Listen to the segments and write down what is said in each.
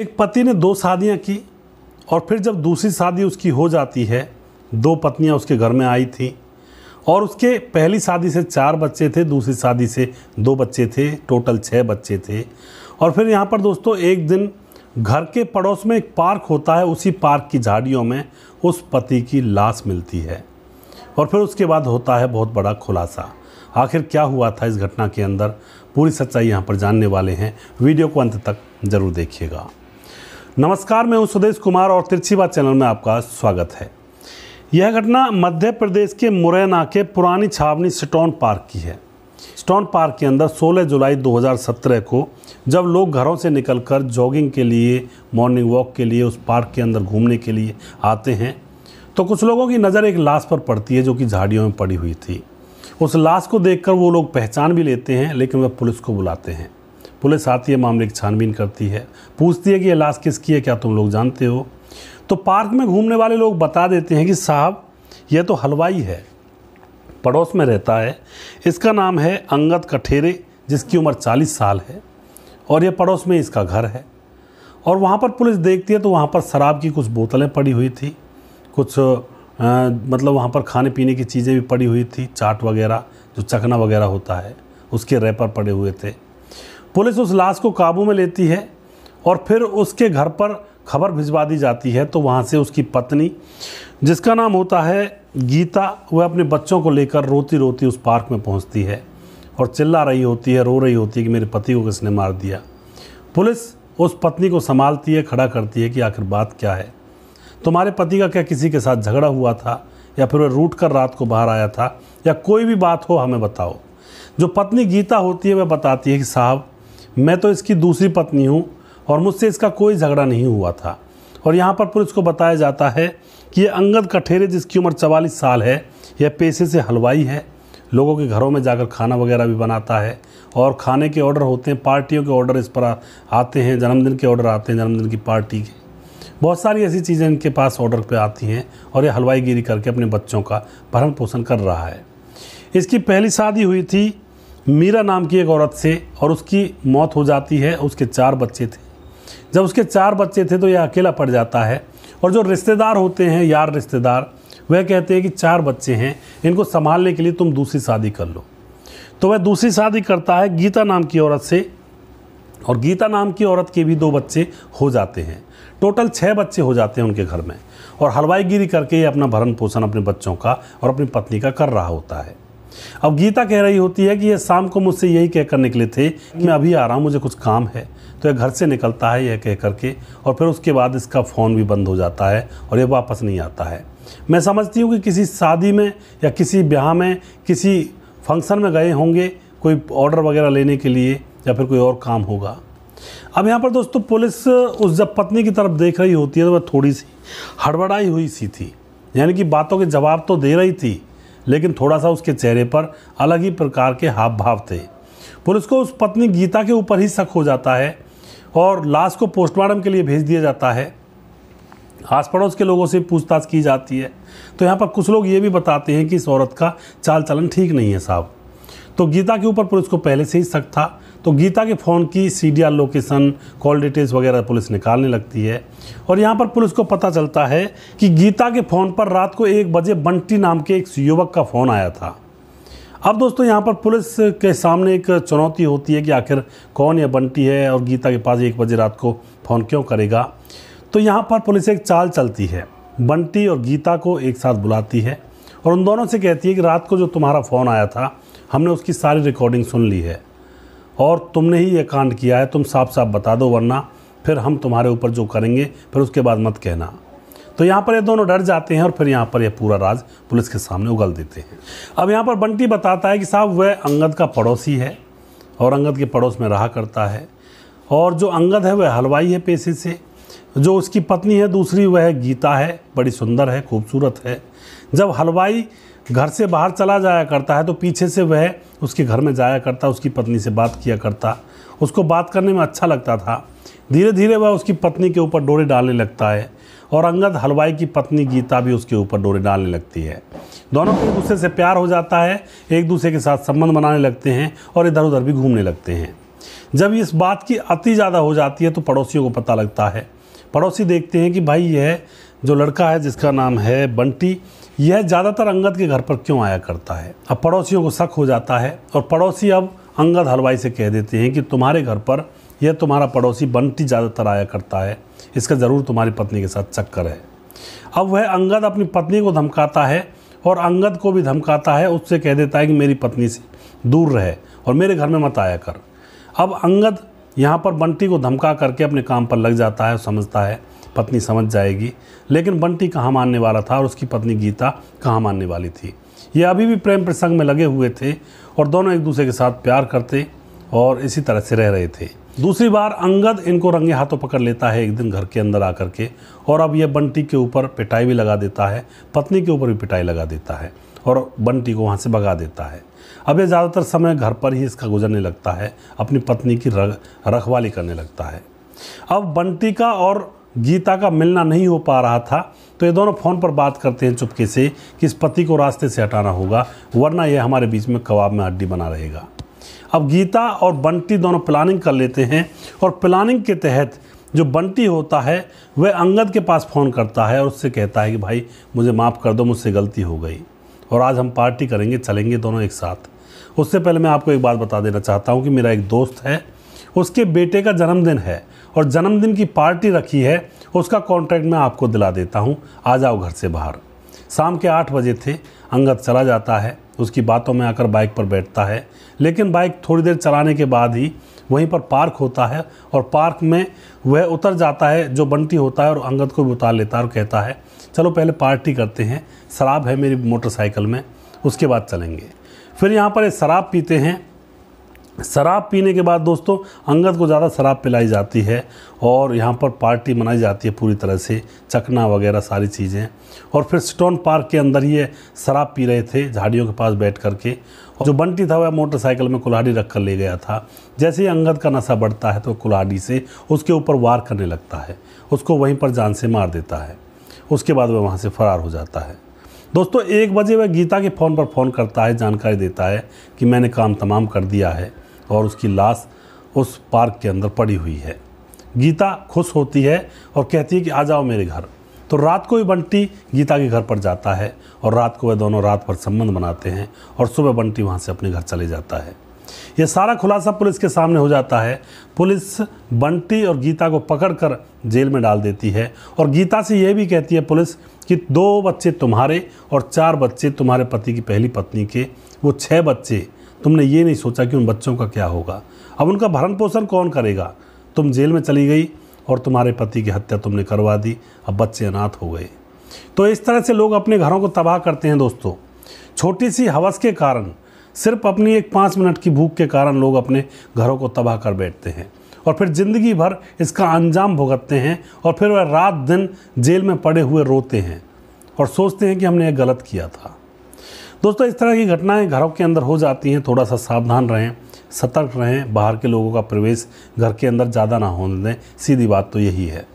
एक पति ने दो शादियां की और फिर जब दूसरी शादी उसकी हो जाती है दो पत्नियां उसके घर में आई थी और उसके पहली शादी से चार बच्चे थे दूसरी शादी से दो बच्चे थे टोटल छः बच्चे थे और फिर यहाँ पर दोस्तों एक दिन घर के पड़ोस में एक पार्क होता है उसी पार्क की झाड़ियों में उस पति की लाश मिलती है और फिर उसके बाद होता है बहुत बड़ा खुलासा आखिर क्या हुआ था इस घटना के अंदर पूरी सच्चाई यहाँ पर जानने वाले हैं वीडियो को अंत तक ज़रूर देखिएगा नमस्कार मैं हूं सुदेश कुमार और तिरछी बात चैनल में आपका स्वागत है यह घटना मध्य प्रदेश के मुरैना के पुरानी छावनी स्टोन पार्क की है स्टोन पार्क के अंदर 16 जुलाई 2017 को जब लोग घरों से निकलकर जॉगिंग के लिए मॉर्निंग वॉक के लिए उस पार्क के अंदर घूमने के लिए आते हैं तो कुछ लोगों की नज़र एक लाश पर पड़ती है जो कि झाड़ियों में पड़ी हुई थी उस लाश को देखकर वो लोग पहचान भी लेते हैं लेकिन वह पुलिस को बुलाते हैं पुलिस आती है मामले की छानबीन करती है पूछती है कि ये लाश किसकी है क्या तुम लोग जानते हो तो पार्क में घूमने वाले लोग बता देते हैं कि साहब यह तो हलवाई है पड़ोस में रहता है इसका नाम है अंगद कठेरे जिसकी उम्र 40 साल है और यह पड़ोस में इसका घर है और वहाँ पर पुलिस देखती है तो वहाँ पर शराब की कुछ बोतलें पड़ी हुई थी कुछ आ, मतलब वहाँ पर खाने पीने की चीज़ें भी पड़ी हुई थी चाट वगैरह जो चखना वगैरह होता है उसके रैपर पड़े हुए थे पुलिस उस लाश को काबू में लेती है और फिर उसके घर पर खबर भिजवा दी जाती है तो वहाँ से उसकी पत्नी जिसका नाम होता है गीता वह अपने बच्चों को लेकर रोती रोती उस पार्क में पहुँचती है और चिल्ला रही होती है रो रही होती है कि मेरे पति को किसने मार दिया पुलिस उस पत्नी को संभालती है खड़ा करती है कि आखिर बात क्या है तुम्हारे पति का क्या किसी के साथ झगड़ा हुआ था या फिर वह रूट कर रात को बाहर आया था या कोई भी बात हो हमें बताओ जो पत्नी गीता होती है वह बताती है कि साहब मैं तो इसकी दूसरी पत्नी हूँ और मुझसे इसका कोई झगड़ा नहीं हुआ था और यहाँ पर पुलिस को बताया जाता है कि यह अंगद कठेरे जिसकी उम्र चवालीस साल है यह पेशे से हलवाई है लोगों के घरों में जाकर खाना वगैरह भी बनाता है और खाने के ऑर्डर होते हैं पार्टियों के ऑर्डर इस पर आते हैं जन्मदिन के ऑर्डर आते हैं जन्मदिन की पार्टी के बहुत सारी ऐसी चीज़ें इनके पास ऑर्डर पे आती हैं और ये हलवाई गिरी करके अपने बच्चों का भरण पोषण कर रहा है इसकी पहली शादी हुई थी मीरा नाम की एक औरत से और उसकी मौत हो जाती है उसके चार बच्चे थे जब उसके चार बच्चे थे तो यह अकेला पड़ जाता है और जो रिश्तेदार होते हैं यार रिश्तेदार वह कहते हैं कि चार बच्चे हैं इनको संभालने के लिए तुम दूसरी शादी कर लो तो वह दूसरी शादी करता है गीता नाम की औरत से और गीता नाम की औरत के भी दो बच्चे हो जाते हैं टोटल छः बच्चे हो जाते हैं उनके घर में और हलवाईगिरी करके ये अपना भरण पोषण अपने बच्चों का और अपनी पत्नी का कर रहा होता है अब गीता कह रही होती है कि ये शाम को मुझसे यही कहकर निकले थे कि मैं अभी आ रहा हूँ मुझे कुछ काम है तो यह घर से निकलता है यह कह करके और फिर उसके बाद इसका फ़ोन भी बंद हो जाता है और ये वापस नहीं आता है मैं समझती हूँ कि किसी शादी में या किसी ब्याह में किसी फंक्शन में गए होंगे कोई ऑर्डर वगैरह लेने के लिए या फिर कोई और काम होगा अब यहाँ पर दोस्तों पुलिस उस जब पत्नी की तरफ देख रही होती है तो वह थोड़ी सी हड़बड़ाई हुई सी थी यानी कि बातों के जवाब तो दे रही थी लेकिन थोड़ा सा उसके चेहरे पर अलग ही प्रकार के हाव भाव थे पुलिस को उस पत्नी गीता के ऊपर ही शक हो जाता है और लाश को पोस्टमार्टम के लिए भेज दिया जाता है आस पड़ोस के लोगों से पूछताछ की जाती है तो यहाँ पर कुछ लोग ये भी बताते हैं कि इस औरत का चाल चलन ठीक नहीं है साहब तो गीता के ऊपर पुलिस को पहले से ही शक था तो गीता के फ़ोन की आर लोकेशन कॉल डिटेल्स वगैरह पुलिस निकालने लगती है और यहाँ पर पुलिस को पता चलता है कि गीता के फ़ोन पर रात को एक बजे बंटी नाम के एक युवक का फ़ोन आया था अब दोस्तों यहाँ पर पुलिस के सामने एक चुनौती होती है कि आखिर कौन यह बंटी है और गीता के पास एक बजे रात को फ़ोन क्यों करेगा तो यहाँ पर पुलिस एक चाल चलती है बंटी और गीता को एक साथ बुलाती है और उन दोनों से कहती है कि रात को जो तुम्हारा फ़ोन आया था हमने उसकी सारी रिकॉर्डिंग सुन ली है और तुमने ही ये कांड किया है तुम साफ साफ बता दो वरना फिर हम तुम्हारे ऊपर जो करेंगे फिर उसके बाद मत कहना तो यहाँ पर ये दोनों डर जाते हैं और फिर यहाँ पर ये पूरा राज पुलिस के सामने उगल देते हैं अब यहाँ पर बंटी बताता है कि साहब वह अंगद का पड़ोसी है और अंगद के पड़ोस में रहा करता है और जो अंगद है वह हलवाई है पेशे से जो उसकी पत्नी है दूसरी वह गीता है बड़ी सुंदर है खूबसूरत है जब हलवाई घर से बाहर चला जाया करता है तो पीछे से वह उसके घर में जाया करता उसकी पत्नी से बात किया करता उसको बात करने में अच्छा लगता था धीरे धीरे वह उसकी पत्नी के ऊपर डोरे डालने लगता है और अंगद हलवाई की पत्नी गीता भी उसके ऊपर डोरे डालने लगती है दोनों को एक दूसरे से प्यार हो जाता है एक दूसरे के साथ संबंध बनाने लगते हैं और इधर उधर भी घूमने लगते हैं जब इस बात की अति ज़्यादा हो जाती है तो पड़ोसियों को पता लगता है पड़ोसी देखते हैं कि भाई यह जो लड़का है जिसका नाम है बंटी यह ज़्यादातर अंगद के घर पर क्यों आया करता है अब पड़ोसियों को शक हो जाता है और पड़ोसी अब अंगद हलवाई से कह देते हैं कि तुम्हारे घर पर यह तुम्हारा पड़ोसी बंटी ज़्यादातर आया करता है इसका ज़रूर तुम्हारी पत्नी के साथ चक्कर है अब वह अंगद अपनी पत्नी को धमकाता है और अंगद को भी धमकाता है उससे कह देता है कि मेरी पत्नी से दूर रहे और मेरे घर में मत आया कर अब अंगद यहाँ पर बंटी को धमका करके अपने काम पर लग जाता है समझता है पत्नी समझ जाएगी लेकिन बंटी कहाँ मानने वाला था और उसकी पत्नी गीता कहाँ मानने वाली थी ये अभी भी प्रेम प्रसंग में लगे हुए थे और दोनों एक दूसरे के साथ प्यार करते और इसी तरह से रह रहे थे दूसरी बार अंगद इनको रंगे हाथों पकड़ लेता है एक दिन घर के अंदर आकर के और अब यह बंटी के ऊपर पिटाई भी लगा देता है पत्नी के ऊपर भी पिटाई लगा देता है और बंटी को वहाँ से भगा देता है अब ये ज़्यादातर समय घर पर ही इसका गुजरने लगता है अपनी पत्नी की रखवाली करने लगता है अब बंटी का और गीता का मिलना नहीं हो पा रहा था तो ये दोनों फ़ोन पर बात करते हैं चुपके से कि इस पति को रास्ते से हटाना होगा वरना यह हमारे बीच में कबाब में हड्डी बना रहेगा अब गीता और बंटी दोनों प्लानिंग कर लेते हैं और प्लानिंग के तहत जो बंटी होता है वह अंगद के पास फ़ोन करता है और उससे कहता है कि भाई मुझे माफ़ कर दो मुझसे गलती हो गई और आज हम पार्टी करेंगे चलेंगे दोनों एक साथ उससे पहले मैं आपको एक बात बता देना चाहता हूँ कि मेरा एक दोस्त है उसके बेटे का जन्मदिन है और जन्मदिन की पार्टी रखी है उसका कॉन्ट्रैक्ट मैं आपको दिला देता हूँ आ जाओ घर से बाहर शाम के आठ बजे थे अंगद चला जाता है उसकी बातों में आकर बाइक पर बैठता है लेकिन बाइक थोड़ी देर चलाने के बाद ही वहीं पर पार्क होता है और पार्क में वह उतर जाता है जो बंटी होता है और अंगद को भी उतार लेता है और कहता है चलो पहले पार्टी करते हैं शराब है मेरी मोटरसाइकिल में उसके बाद चलेंगे फिर यहाँ पर शराब पीते हैं शराब पीने के बाद दोस्तों अंगद को ज़्यादा शराब पिलाई जाती है और यहाँ पर पार्टी मनाई जाती है पूरी तरह से चकना वगैरह सारी चीज़ें और फिर स्टोन पार्क के अंदर ही ये शराब पी रहे थे झाड़ियों के पास बैठ कर के और जो बंटी था वह मोटरसाइकिल में कुल्हाड़ी रख कर ले गया था जैसे ही अंगद का नशा बढ़ता है तो कुल्हाड़ी से उसके ऊपर वार करने लगता है उसको वहीं पर जान से मार देता है उसके बाद वह वहाँ से फरार हो जाता है दोस्तों एक बजे वह गीता के फ़ोन पर फ़ोन करता है जानकारी देता है कि मैंने काम तमाम कर दिया है और उसकी लाश उस पार्क के अंदर पड़ी हुई है गीता खुश होती है और कहती है कि आ जाओ मेरे घर तो रात को ही बंटी गीता के घर पर जाता है और रात को वह दोनों रात पर संबंध बनाते हैं और सुबह बंटी वहाँ से अपने घर चले जाता है यह सारा खुलासा पुलिस के सामने हो जाता है पुलिस बंटी और गीता को पकड़कर जेल में डाल देती है और गीता से यह भी कहती है पुलिस कि दो बच्चे तुम्हारे और चार बच्चे तुम्हारे पति की पहली पत्नी के वो छः बच्चे तुमने ये नहीं सोचा कि उन बच्चों का क्या होगा अब उनका भरण पोषण कौन करेगा तुम जेल में चली गई और तुम्हारे पति की हत्या तुमने करवा दी अब बच्चे अनाथ हो गए तो इस तरह से लोग अपने घरों को तबाह करते हैं दोस्तों छोटी सी हवस के कारण सिर्फ अपनी एक पाँच मिनट की भूख के कारण लोग अपने घरों को तबाह कर बैठते हैं और फिर ज़िंदगी भर इसका अंजाम भुगतते हैं और फिर वह रात दिन जेल में पड़े हुए रोते हैं और सोचते हैं कि हमने यह गलत किया था दोस्तों इस तरह की घटनाएं घरों के अंदर हो जाती हैं थोड़ा सा सावधान रहें सतर्क रहें बाहर के लोगों का प्रवेश घर के अंदर ज़्यादा ना होने दें सीधी बात तो यही है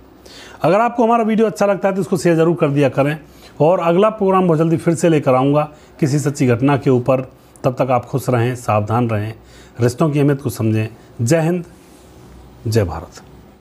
अगर आपको हमारा वीडियो अच्छा लगता है तो इसको शेयर ज़रूर कर दिया करें और अगला प्रोग्राम बहुत जल्दी फिर से लेकर आऊँगा किसी सच्ची घटना के ऊपर तब तक आप खुश रहें सावधान रहें रिश्तों की अहमियत को समझें जय हिंद जय भारत